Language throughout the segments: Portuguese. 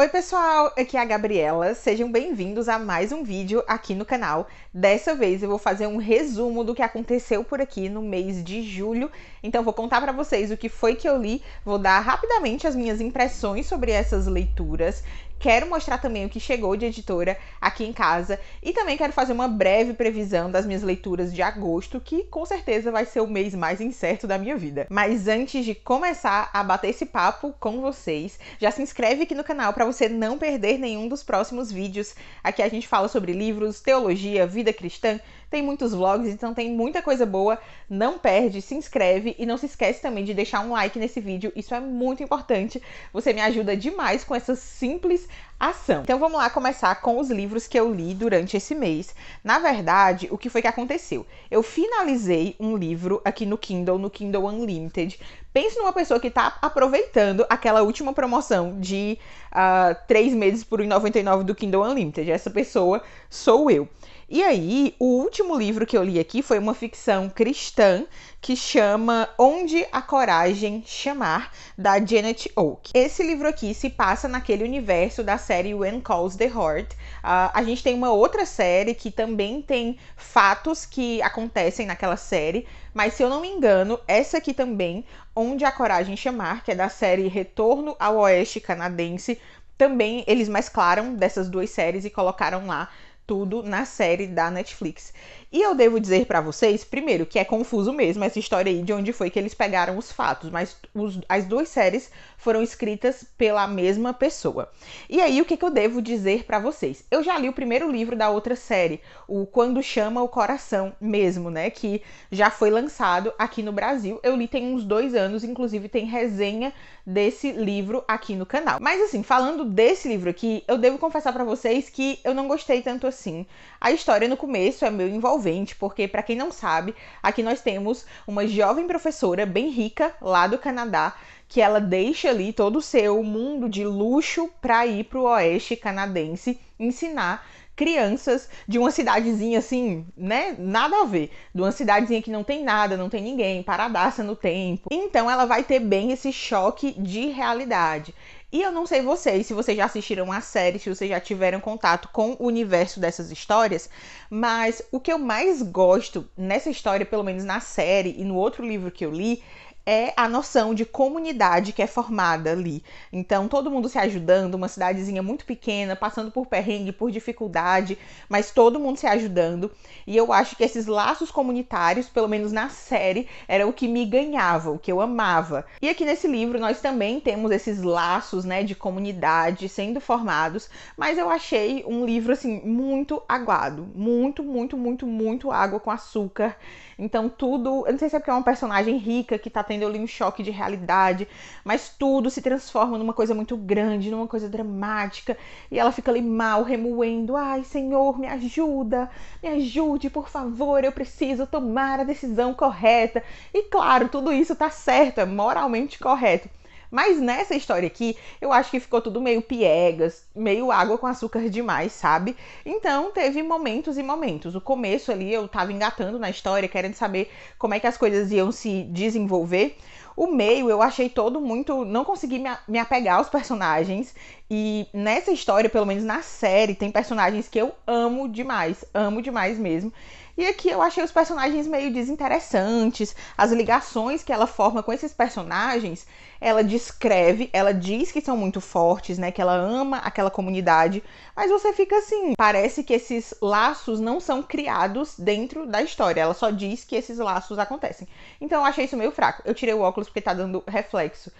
Oi pessoal, aqui é a Gabriela, sejam bem-vindos a mais um vídeo aqui no canal. Dessa vez eu vou fazer um resumo do que aconteceu por aqui no mês de julho, então vou contar para vocês o que foi que eu li, vou dar rapidamente as minhas impressões sobre essas leituras quero mostrar também o que chegou de editora aqui em casa e também quero fazer uma breve previsão das minhas leituras de agosto, que com certeza vai ser o mês mais incerto da minha vida. Mas antes de começar a bater esse papo com vocês, já se inscreve aqui no canal para você não perder nenhum dos próximos vídeos. Aqui a gente fala sobre livros, teologia, vida cristã, tem muitos vlogs, então tem muita coisa boa. Não perde, se inscreve e não se esquece também de deixar um like nesse vídeo. Isso é muito importante. Você me ajuda demais com essa simples ação. Então vamos lá começar com os livros que eu li durante esse mês. Na verdade, o que foi que aconteceu? Eu finalizei um livro aqui no Kindle, no Kindle Unlimited. Pense numa pessoa que está aproveitando aquela última promoção de uh, meses por R$ 1,99 do Kindle Unlimited. Essa pessoa sou eu. E aí, o último livro que eu li aqui foi uma ficção cristã que chama Onde a Coragem Chamar, da Janet Oak. Esse livro aqui se passa naquele universo da série When Calls the Heart. Uh, a gente tem uma outra série que também tem fatos que acontecem naquela série, mas se eu não me engano, essa aqui também, Onde a Coragem Chamar, que é da série Retorno ao Oeste Canadense, também eles mesclaram dessas duas séries e colocaram lá tudo na série da Netflix. E eu devo dizer para vocês, primeiro, que é confuso mesmo essa história aí de onde foi que eles pegaram os fatos, mas os, as duas séries foram escritas pela mesma pessoa. E aí, o que, que eu devo dizer para vocês? Eu já li o primeiro livro da outra série, o Quando Chama o Coração mesmo, né? Que já foi lançado aqui no Brasil. Eu li tem uns dois anos, inclusive tem resenha desse livro aqui no canal. Mas assim, falando desse livro aqui, eu devo confessar para vocês que eu não gostei tanto assim. A história no começo é meio envolvente envolvente, porque para quem não sabe, aqui nós temos uma jovem professora bem rica lá do Canadá, que ela deixa ali todo o seu mundo de luxo para ir para o oeste canadense ensinar crianças de uma cidadezinha assim, né? Nada a ver. De uma cidadezinha que não tem nada, não tem ninguém, paradaça no tempo. Então ela vai ter bem esse choque de realidade. E eu não sei vocês, se vocês já assistiram a série, se vocês já tiveram contato com o universo dessas histórias, mas o que eu mais gosto nessa história, pelo menos na série e no outro livro que eu li, é a noção de comunidade que é formada ali. Então, todo mundo se ajudando, uma cidadezinha muito pequena, passando por perrengue, por dificuldade, mas todo mundo se ajudando. E eu acho que esses laços comunitários, pelo menos na série, era o que me ganhava, o que eu amava. E aqui nesse livro nós também temos esses laços, né, de comunidade sendo formados, mas eu achei um livro assim muito aguado, muito muito, muito, muito, muito água com açúcar. Então tudo, eu não sei se é porque é uma personagem rica que tá tendo ali um choque de realidade, mas tudo se transforma numa coisa muito grande, numa coisa dramática, e ela fica ali mal, remoendo, ai, Senhor, me ajuda, me ajude, por favor, eu preciso tomar a decisão correta. E claro, tudo isso tá certo, é moralmente correto. Mas nessa história aqui, eu acho que ficou tudo meio piegas, meio água com açúcar demais, sabe? Então teve momentos e momentos. O começo ali eu tava engatando na história, querendo saber como é que as coisas iam se desenvolver. O meio eu achei todo muito. Não consegui me apegar aos personagens. E nessa história, pelo menos na série, tem personagens que eu amo demais. Amo demais mesmo. E aqui eu achei os personagens meio desinteressantes, as ligações que ela forma com esses personagens, ela descreve, ela diz que são muito fortes, né, que ela ama aquela comunidade, mas você fica assim, parece que esses laços não são criados dentro da história, ela só diz que esses laços acontecem. Então eu achei isso meio fraco. Eu tirei o óculos porque tá dando reflexo.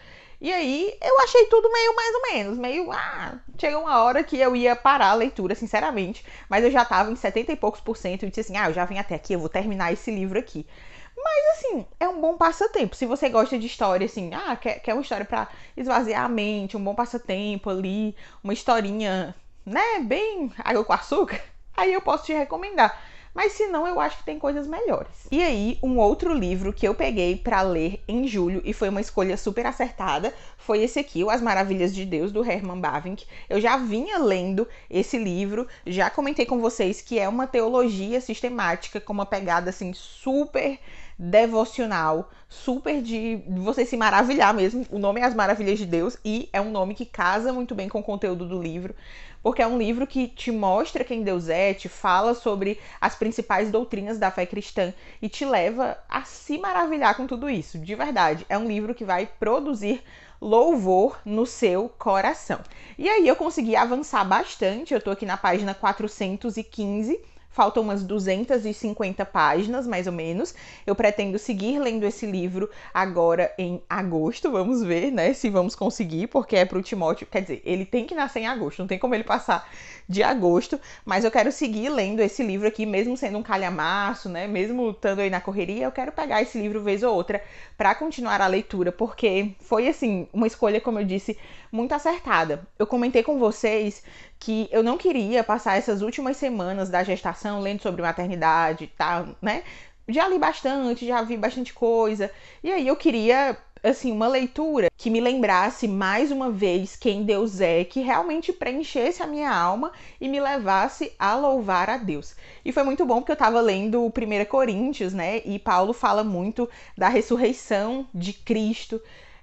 E aí eu achei tudo meio mais ou menos, meio. Ah, chegou uma hora que eu ia parar a leitura, sinceramente, mas eu já tava em 70 e poucos por cento e disse assim: ah, eu já vim até aqui, eu vou terminar esse livro aqui. Mas assim, é um bom passatempo. Se você gosta de história, assim, ah, quer, quer uma história para esvaziar a mente, um bom passatempo ali, uma historinha, né, bem água com açúcar, aí eu posso te recomendar mas se não, eu acho que tem coisas melhores. E aí, um outro livro que eu peguei para ler em julho e foi uma escolha super acertada foi esse aqui, O As Maravilhas de Deus, do Herman Bavinck. Eu já vinha lendo esse livro, já comentei com vocês que é uma teologia sistemática com uma pegada assim super devocional, super de você se maravilhar mesmo. O nome é As Maravilhas de Deus e é um nome que casa muito bem com o conteúdo do livro porque é um livro que te mostra quem Deus é, te fala sobre as principais doutrinas da fé cristã e te leva a se maravilhar com tudo isso. De verdade, é um livro que vai produzir louvor no seu coração. E aí eu consegui avançar bastante, eu tô aqui na página 415 Faltam umas 250 páginas, mais ou menos. Eu pretendo seguir lendo esse livro agora em agosto. Vamos ver, né, se vamos conseguir, porque é pro Timóteo. Quer dizer, ele tem que nascer em agosto, não tem como ele passar de agosto. Mas eu quero seguir lendo esse livro aqui, mesmo sendo um calhamaço, né, mesmo estando aí na correria. Eu quero pegar esse livro vez ou outra para continuar a leitura, porque foi, assim, uma escolha, como eu disse muito acertada. Eu comentei com vocês que eu não queria passar essas últimas semanas da gestação lendo sobre maternidade e tal, né? Já li bastante, já vi bastante coisa. E aí eu queria assim, uma leitura que me lembrasse mais uma vez quem Deus é, que realmente preenchesse a minha alma e me levasse a louvar a Deus. E foi muito bom porque eu estava lendo 1 Coríntios, né? E Paulo fala muito da ressurreição de Cristo,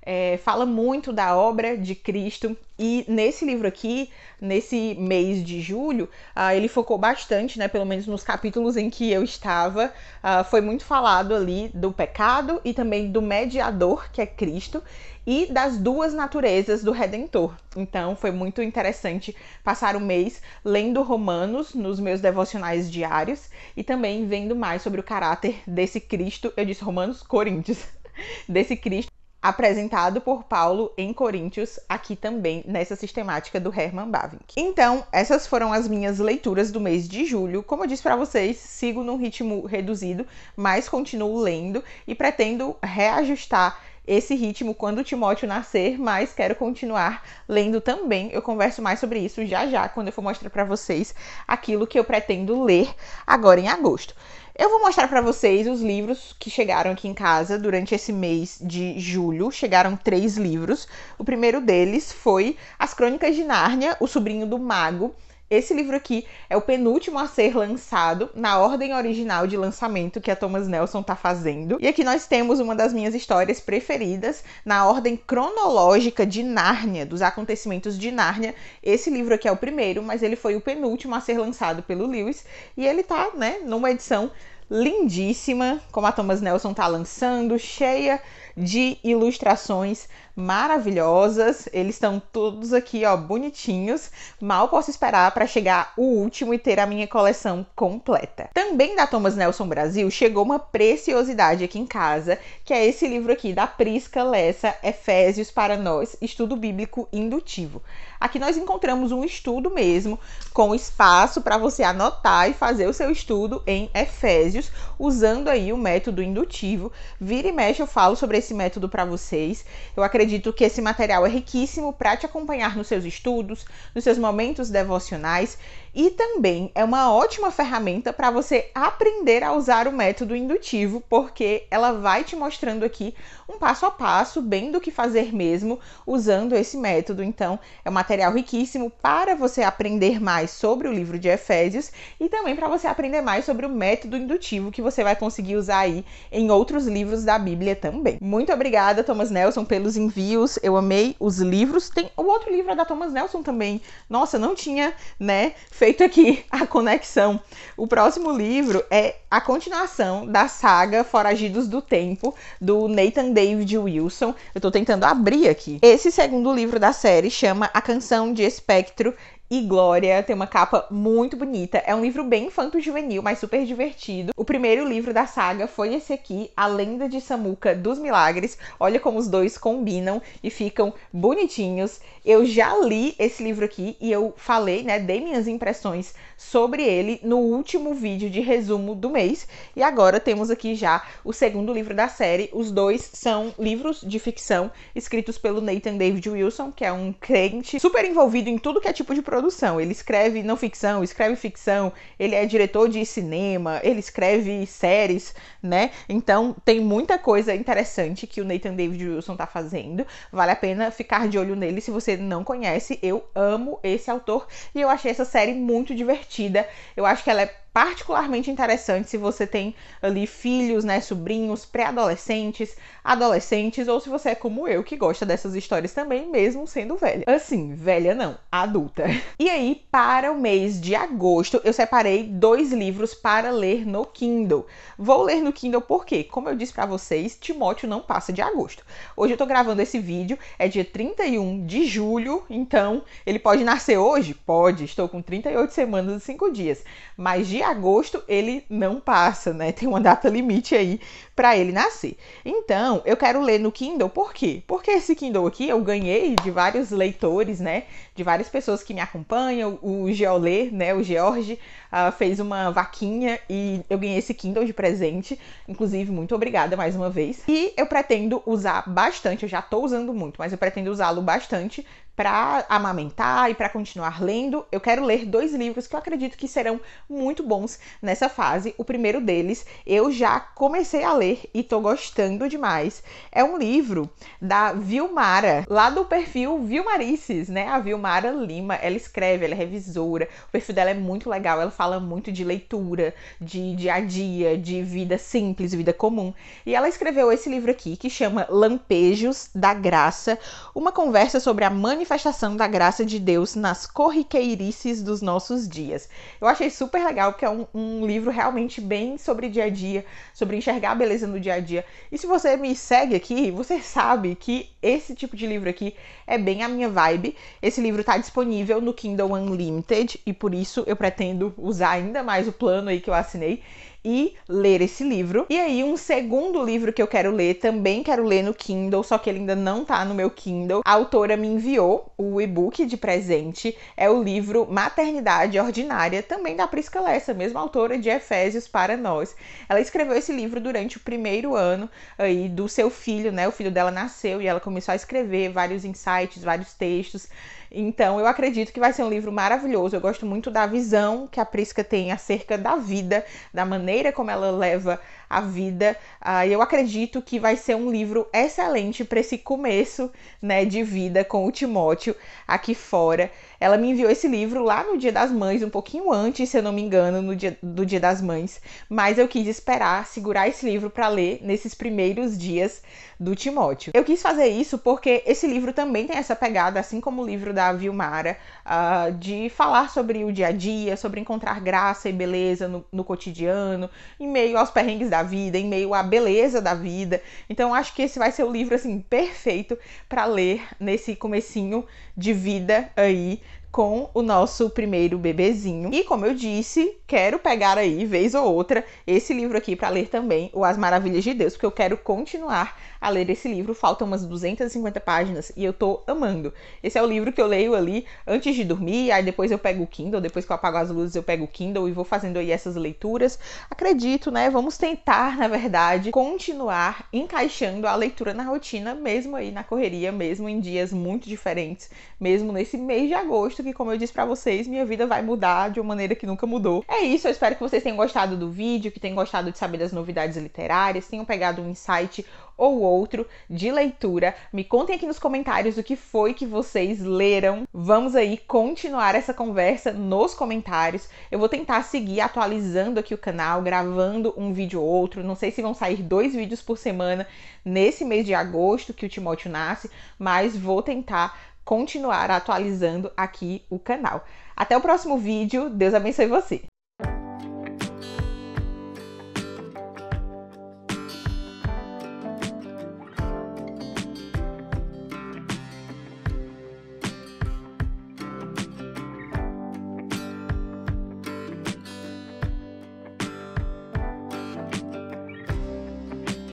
é, fala muito da obra de Cristo e nesse livro aqui, nesse mês de julho, uh, ele focou bastante, né? Pelo menos nos capítulos em que eu estava, uh, foi muito falado ali do pecado e também do mediador que é Cristo e das duas naturezas do Redentor. Então foi muito interessante passar o mês lendo Romanos nos meus devocionais diários e também vendo mais sobre o caráter desse Cristo. Eu disse Romanos, Coríntios, desse Cristo apresentado por Paulo em Coríntios, aqui também nessa sistemática do Herman Bavinck. Então, essas foram as minhas leituras do mês de julho. Como eu disse para vocês, sigo num ritmo reduzido, mas continuo lendo e pretendo reajustar esse ritmo quando o Timóteo nascer, mas quero continuar lendo também. Eu converso mais sobre isso já já, quando eu for mostrar para vocês aquilo que eu pretendo ler agora em agosto. Eu vou mostrar para vocês os livros que chegaram aqui em casa durante esse mês de julho. Chegaram três livros. O primeiro deles foi As Crônicas de Nárnia, O Sobrinho do Mago, esse livro aqui é o penúltimo a ser lançado na ordem original de lançamento que a Thomas Nelson está fazendo. E aqui nós temos uma das minhas histórias preferidas na ordem cronológica de Nárnia, dos acontecimentos de Nárnia. Esse livro aqui é o primeiro, mas ele foi o penúltimo a ser lançado pelo Lewis e ele tá, né, numa edição lindíssima, como a Thomas Nelson tá lançando, cheia de ilustrações maravilhosas. Eles estão todos aqui, ó, bonitinhos. Mal posso esperar para chegar o último e ter a minha coleção completa. Também da Thomas Nelson Brasil chegou uma preciosidade aqui em casa, que é esse livro aqui da Prisca Lessa, Efésios para nós, estudo bíblico indutivo. Aqui nós encontramos um estudo mesmo com espaço para você anotar e fazer o seu estudo em Efésios, usando aí o método indutivo. Vira e mexe eu falo sobre esse esse método para vocês. Eu acredito que esse material é riquíssimo para te acompanhar nos seus estudos, nos seus momentos devocionais e também é uma ótima ferramenta para você aprender a usar o método indutivo, porque ela vai te mostrando aqui um passo a passo, bem do que fazer mesmo usando esse método. Então, é um material riquíssimo para você aprender mais sobre o livro de Efésios e também para você aprender mais sobre o método indutivo que você vai conseguir usar aí em outros livros da Bíblia também. Muito obrigada, Thomas Nelson, pelos envios. Eu amei os livros. Tem o outro livro é da Thomas Nelson também. Nossa, não tinha, né? Feito feito aqui a conexão. O próximo livro é a continuação da saga Foragidos do Tempo, do Nathan David Wilson. Eu tô tentando abrir aqui. Esse segundo livro da série chama A Canção de Espectro e Glória. Tem uma capa muito bonita. É um livro bem infanto-juvenil, mas super divertido. O primeiro livro da saga foi esse aqui, A Lenda de Samuca dos Milagres. Olha como os dois combinam e ficam bonitinhos. Eu já li esse livro aqui e eu falei, né, dei minhas impressões sobre ele no último vídeo de resumo do mês. E agora temos aqui já o segundo livro da série. Os dois são livros de ficção escritos pelo Nathan David Wilson, que é um crente super envolvido em tudo que é tipo de produção. Ele escreve não ficção, escreve ficção, ele é diretor de cinema, ele escreve séries, né? Então tem muita coisa interessante que o Nathan David Wilson tá fazendo. Vale a pena ficar de olho nele se você não conhece. Eu amo esse autor e eu achei essa série muito divertida. Eu acho que ela é particularmente interessante se você tem ali filhos, né, sobrinhos, pré-adolescentes, adolescentes, ou se você é como eu, que gosta dessas histórias também, mesmo sendo velha. Assim, velha não, adulta. E aí, para o mês de agosto, eu separei dois livros para ler no Kindle. Vou ler no Kindle porque, como eu disse para vocês, Timóteo não passa de agosto. Hoje eu tô gravando esse vídeo, é dia 31 de julho, então ele pode nascer hoje? Pode, estou com 38 semanas e 5 dias. Mas de agosto ele não passa, né? Tem uma data limite aí para ele nascer. Então, eu quero ler no Kindle, por quê? Porque esse Kindle aqui eu ganhei de vários leitores, né? de várias pessoas que me acompanham. O Geolê, né, o George, uh, fez uma vaquinha e eu ganhei esse Kindle de presente. Inclusive, muito obrigada mais uma vez. E eu pretendo usar bastante, eu já tô usando muito, mas eu pretendo usá-lo bastante para amamentar e para continuar lendo, eu quero ler dois livros que eu acredito que serão muito bons nessa fase. O primeiro deles eu já comecei a ler e tô gostando demais. É um livro da Vilmara, lá do perfil Vilmarices, né? A Vilmara Mara Lima, ela escreve, ela é revisora, o perfil dela é muito legal, ela fala muito de leitura, de dia a dia, de vida simples, vida comum. E ela escreveu esse livro aqui que chama Lampejos da Graça, uma conversa sobre a manifestação da graça de Deus nas corriqueirices dos nossos dias. Eu achei super legal, porque é um, um livro realmente bem sobre dia a dia, sobre enxergar a beleza no dia a dia. E se você me segue aqui, você sabe que esse tipo de livro aqui é bem a minha vibe. Esse livro livro está disponível no Kindle Unlimited e por isso eu pretendo usar ainda mais o plano aí que eu assinei e ler esse livro. E aí, um segundo livro que eu quero ler, também quero ler no Kindle, só que ele ainda não tá no meu Kindle. A autora me enviou o e-book de presente, é o livro Maternidade Ordinária, também da Prisca Lessa, mesma autora de Efésios para Nós. Ela escreveu esse livro durante o primeiro ano aí do seu filho, né? O filho dela nasceu e ela começou a escrever vários insights, vários textos. Então, eu acredito que vai ser um livro maravilhoso. Eu gosto muito da visão que a Prisca tem acerca da vida, da maneira maneira como ela leva a vida. Uh, eu acredito que vai ser um livro excelente para esse começo né, de vida com o Timóteo aqui fora. Ela me enviou esse livro lá no Dia das Mães, um pouquinho antes, se eu não me engano, no dia, do Dia das Mães, mas eu quis esperar segurar esse livro para ler nesses primeiros dias do Timóteo. Eu quis fazer isso porque esse livro também tem essa pegada, assim como o livro da Vilmara, uh, de falar sobre o dia a dia, sobre encontrar graça e beleza no, no cotidiano, em meio aos perrengues da da vida, em meio à beleza da vida. Então acho que esse vai ser o livro assim perfeito para ler nesse comecinho de vida aí com o nosso primeiro bebezinho. E como eu disse, quero pegar aí, vez ou outra, esse livro aqui para ler também, o As Maravilhas de Deus, porque eu quero continuar a ler esse livro. Faltam umas 250 páginas e eu tô amando. Esse é o livro que eu leio ali antes de dormir, aí depois eu pego o Kindle, depois que eu apago as luzes eu pego o Kindle e vou fazendo aí essas leituras. Acredito, né? Vamos tentar, na verdade, continuar encaixando a leitura na rotina, mesmo aí na correria, mesmo em dias muito diferentes, mesmo nesse mês de agosto visto que, como eu disse para vocês, minha vida vai mudar de uma maneira que nunca mudou. É isso, eu espero que vocês tenham gostado do vídeo, que tenham gostado de saber das novidades literárias, tenham pegado um insight ou outro de leitura. Me contem aqui nos comentários o que foi que vocês leram. Vamos aí continuar essa conversa nos comentários. Eu vou tentar seguir atualizando aqui o canal, gravando um vídeo ou outro. Não sei se vão sair dois vídeos por semana nesse mês de agosto que o Timóteo nasce, mas vou tentar continuar atualizando aqui o canal. Até o próximo vídeo, Deus abençoe você!